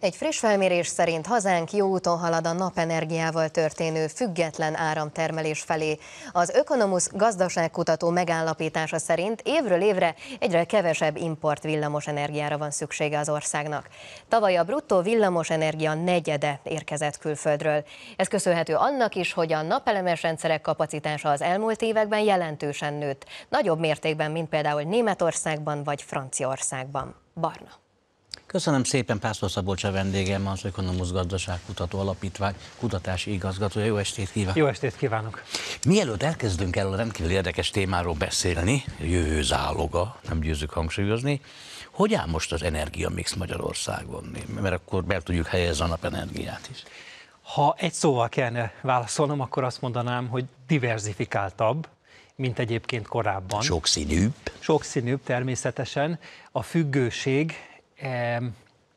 Egy friss felmérés szerint hazánk jó úton halad a napenergiával történő független áramtermelés felé. Az Ökonomusz gazdaságkutató megállapítása szerint évről évre egyre kevesebb import villamos energiára van szüksége az országnak. Tavaly a bruttó villamos energia negyede érkezett külföldről. Ez köszönhető annak is, hogy a napelemes rendszerek kapacitása az elmúlt években jelentősen nőtt, nagyobb mértékben, mint például Németországban vagy Franciaországban. Barna. Köszönöm szépen Pásztor Szabolcs a vendégem, az Ökonomusz Kutató Alapítvány kutatási igazgatója. Jó estét kívánok! Jó estét kívánok! Mielőtt elkezdünk el a rendkívül érdekes témáról beszélni, jövő záloga, nem győzünk hangsúlyozni, hogy áll most az energiamix Magyarországon? Mert akkor be tudjuk helyezni a napenergiát is. Ha egy szóval kellene válaszolnom, akkor azt mondanám, hogy diversifikáltabb, mint egyébként korábban. Sokszínűbb. Sokszínűbb természetesen. A függőség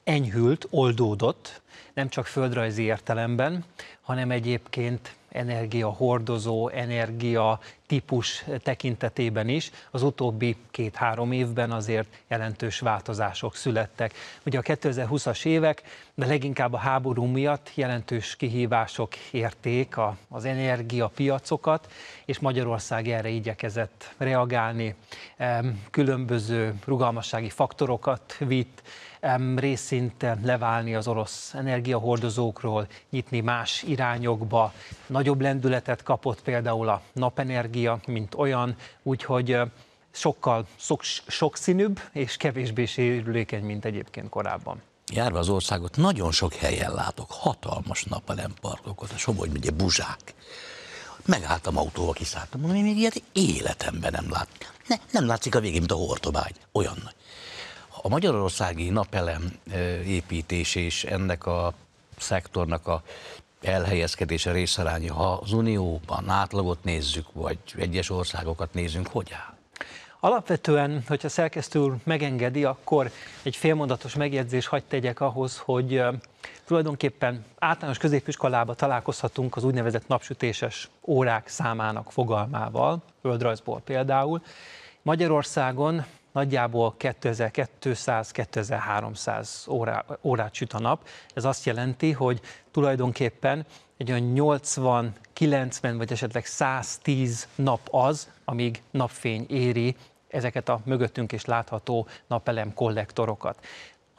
enyhült, oldódott, nem csak földrajzi értelemben, hanem egyébként energiahordozó, energia típus tekintetében is. Az utóbbi két-három évben azért jelentős változások születtek. Ugye a 2020-as évek, de leginkább a háború miatt jelentős kihívások érték a, az energiapiacokat, és Magyarország erre igyekezett reagálni. Különböző rugalmassági faktorokat vitt, részint leválni az orosz energiahordozókról, nyitni más irányokba. Nagyobb lendületet kapott például a napenergia, energia, mint olyan, úgyhogy sokkal sok, sokszínűbb és kevésbé sérülékeny, mint egyébként korábban. Járva az országot, nagyon sok helyen látok hatalmas napalemparkokat, a Somogy megye Buzsák. Megálltam autóval, kiszálltam, mondom, én még ilyet életemben nem lát. Ne, nem látszik a végén, mint a hortobágy, olyan nagy. A magyarországi napelem építés és ennek a szektornak a elhelyezkedése részarány, ha az Unióban átlagot nézzük, vagy egyes országokat nézünk, hogy áll? Alapvetően, hogyha szerkesztő úr megengedi, akkor egy félmondatos megjegyzés hagy tegyek ahhoz, hogy tulajdonképpen általános középiskolába találkozhatunk az úgynevezett napsütéses órák számának fogalmával, földrajzból például. Magyarországon nagyjából 2200-2300 órá, órát süt a nap. Ez azt jelenti, hogy tulajdonképpen egy olyan 80, 90 vagy esetleg 110 nap az, amíg napfény éri ezeket a mögöttünk és látható napelem kollektorokat.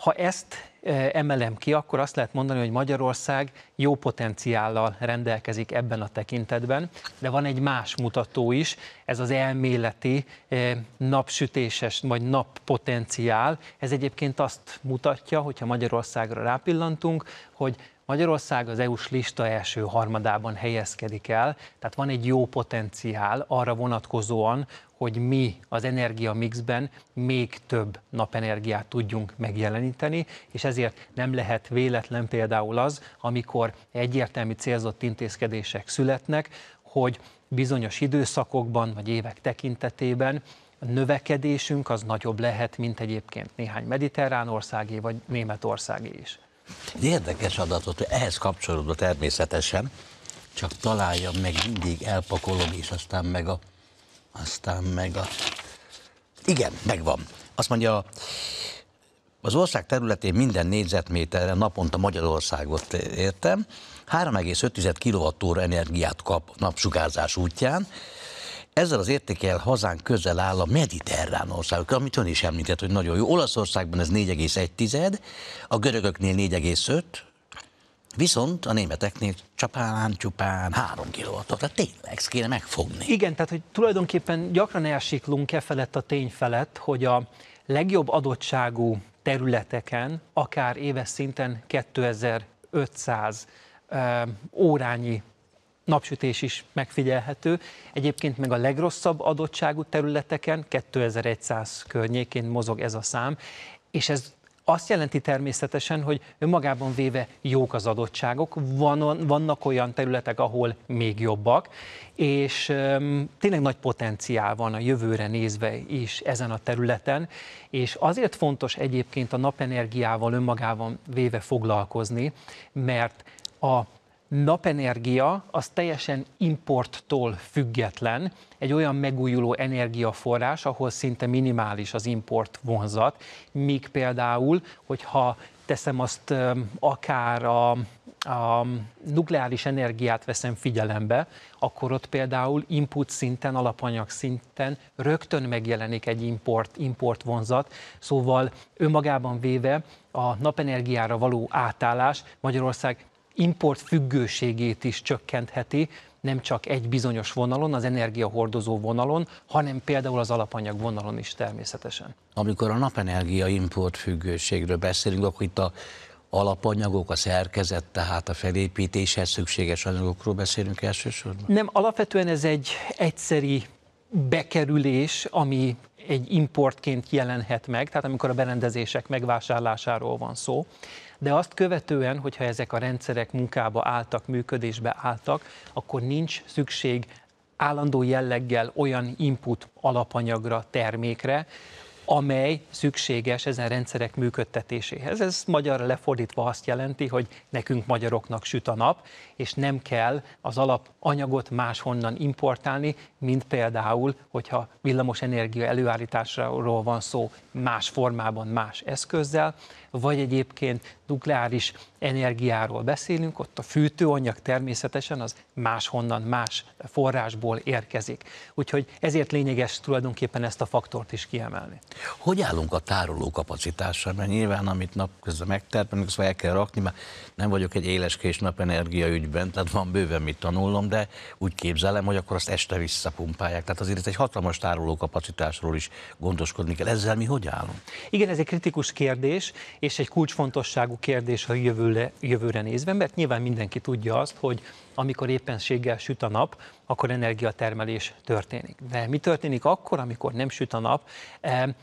Ha ezt e, emelem ki, akkor azt lehet mondani, hogy Magyarország jó potenciállal rendelkezik ebben a tekintetben, de van egy más mutató is, ez az elméleti e, napsütéses vagy nappotenciál. Ez egyébként azt mutatja, hogyha Magyarországra rápillantunk, hogy Magyarország az EU-s lista első harmadában helyezkedik el, tehát van egy jó potenciál arra vonatkozóan, hogy mi az energia mixben még több napenergiát tudjunk megjeleníteni, és ezért nem lehet véletlen például az, amikor egyértelmű célzott intézkedések születnek, hogy bizonyos időszakokban vagy évek tekintetében a növekedésünk az nagyobb lehet, mint egyébként néhány mediterrán országé vagy Németországé is. Egy érdekes adatot, hogy ehhez kapcsolódó természetesen, csak találjam meg, mindig elpakolom, és aztán meg a... Aztán meg a... Igen, megvan. Azt mondja, az ország területén minden négyzetméterre naponta Magyarországot értem, 3,5 kWh energiát kap napsugárzás útján, ezzel az értékel hazánk közel áll a mediterrán országok, amit ön is említett, hogy nagyon jó. Olaszországban ez 4,1, a görögöknél 4,5, Viszont a németeknél csapán, csupán három kilovatot, tehát tényleg ezt kéne megfogni. Igen, tehát hogy tulajdonképpen gyakran elsiklunk e felett a tény felett, hogy a legjobb adottságú területeken, akár éves szinten 2500 órányi napsütés is megfigyelhető. Egyébként meg a legrosszabb adottságú területeken 2100 környékén mozog ez a szám, és ez azt jelenti természetesen, hogy önmagában véve jók az adottságok, van, vannak olyan területek, ahol még jobbak, és um, tényleg nagy potenciál van a jövőre nézve is ezen a területen, és azért fontos egyébként a napenergiával önmagában véve foglalkozni, mert a napenergia az teljesen importtól független, egy olyan megújuló energiaforrás, ahol szinte minimális az import vonzat, míg például, hogyha teszem azt akár a, a nukleáris energiát veszem figyelembe, akkor ott például input szinten, alapanyag szinten rögtön megjelenik egy import, import vonzat, szóval önmagában véve a napenergiára való átállás Magyarország import függőségét is csökkentheti, nem csak egy bizonyos vonalon, az energiahordozó vonalon, hanem például az alapanyag vonalon is természetesen. Amikor a napenergia import függőségről beszélünk, akkor itt a alapanyagok, a szerkezet, tehát a felépítéshez szükséges anyagokról beszélünk elsősorban? Nem, alapvetően ez egy egyszeri bekerülés, ami egy importként jelenhet meg, tehát amikor a berendezések megvásárlásáról van szó, de azt követően, hogyha ezek a rendszerek munkába álltak, működésbe álltak, akkor nincs szükség állandó jelleggel olyan input alapanyagra, termékre, amely szükséges ezen rendszerek működtetéséhez. Ez magyarra lefordítva azt jelenti, hogy nekünk magyaroknak süt a nap, és nem kell az alapanyagot máshonnan importálni, mint például, hogyha villamos energia előállításáról van szó más formában, más eszközzel, vagy egyébként nukleáris energiáról beszélünk, ott a fűtőanyag természetesen az máshonnan, más forrásból érkezik. Úgyhogy ezért lényeges tulajdonképpen ezt a faktort is kiemelni. Hogy állunk a tároló kapacitással? Mert nyilván, amit napközben megtermelünk, azt el kell rakni, mert nem vagyok egy éleskés napenergia ügyben, tehát van bőven mit tanulnom, de úgy képzelem, hogy akkor azt este visszapumpálják. Tehát azért egy hatalmas tároló kapacitásról is gondoskodni kell. Ezzel mi hogy állunk? Igen, ez egy kritikus kérdés, és egy kulcsfontosságú kérdés a jövőre, jövőre nézve, mert nyilván mindenki tudja azt, hogy amikor éppenséggel süt a nap, akkor energiatermelés történik. De mi történik akkor, amikor nem süt a nap?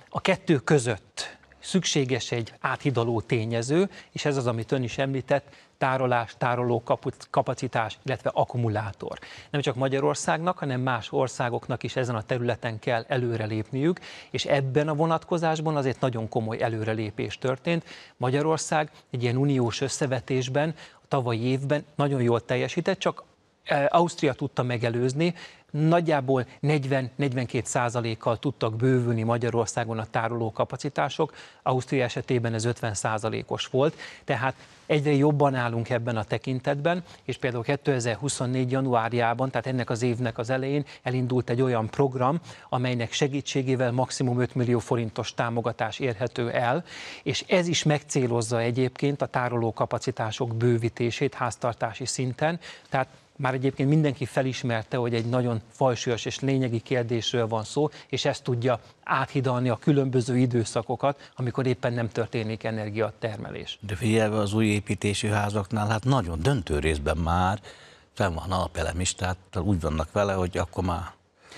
a kettő között szükséges egy áthidaló tényező, és ez az, amit ön is említett, tárolás, tároló kapacitás, illetve akkumulátor. Nem csak Magyarországnak, hanem más országoknak is ezen a területen kell előrelépniük, és ebben a vonatkozásban azért nagyon komoly előrelépés történt. Magyarország egy ilyen uniós összevetésben tavalyi évben nagyon jól teljesített, csak Ausztria tudta megelőzni, nagyjából 40-42 százalékkal tudtak bővülni Magyarországon a tároló kapacitások. Ausztria esetében ez 50 százalékos volt, tehát egyre jobban állunk ebben a tekintetben, és például 2024. januárjában, tehát ennek az évnek az elején elindult egy olyan program, amelynek segítségével maximum 5 millió forintos támogatás érhető el, és ez is megcélozza egyébként a tároló kapacitások bővítését háztartási szinten, tehát már egyébként mindenki felismerte, hogy egy nagyon fajsúlyos és lényegi kérdésről van szó, és ezt tudja áthidalni a különböző időszakokat, amikor éppen nem történik energiatermelés. De figyelve az új építési házaknál, hát nagyon döntő részben már fenn van alapelem is, tehát úgy vannak vele, hogy akkor már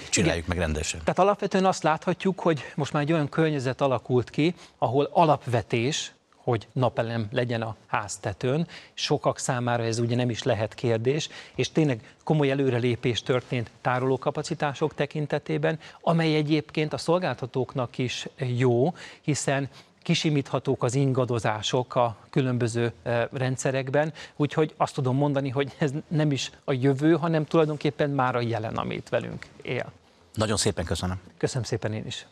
csináljuk Igen. meg rendesen. Tehát alapvetően azt láthatjuk, hogy most már egy olyan környezet alakult ki, ahol alapvetés, hogy napelem legyen a háztetőn. Sokak számára ez ugye nem is lehet kérdés, és tényleg komoly előrelépés történt tárolókapacitások tekintetében, amely egyébként a szolgáltatóknak is jó, hiszen kisimíthatók az ingadozások a különböző e, rendszerekben, úgyhogy azt tudom mondani, hogy ez nem is a jövő, hanem tulajdonképpen már a jelen, amit velünk él. Nagyon szépen köszönöm. Köszönöm szépen én is.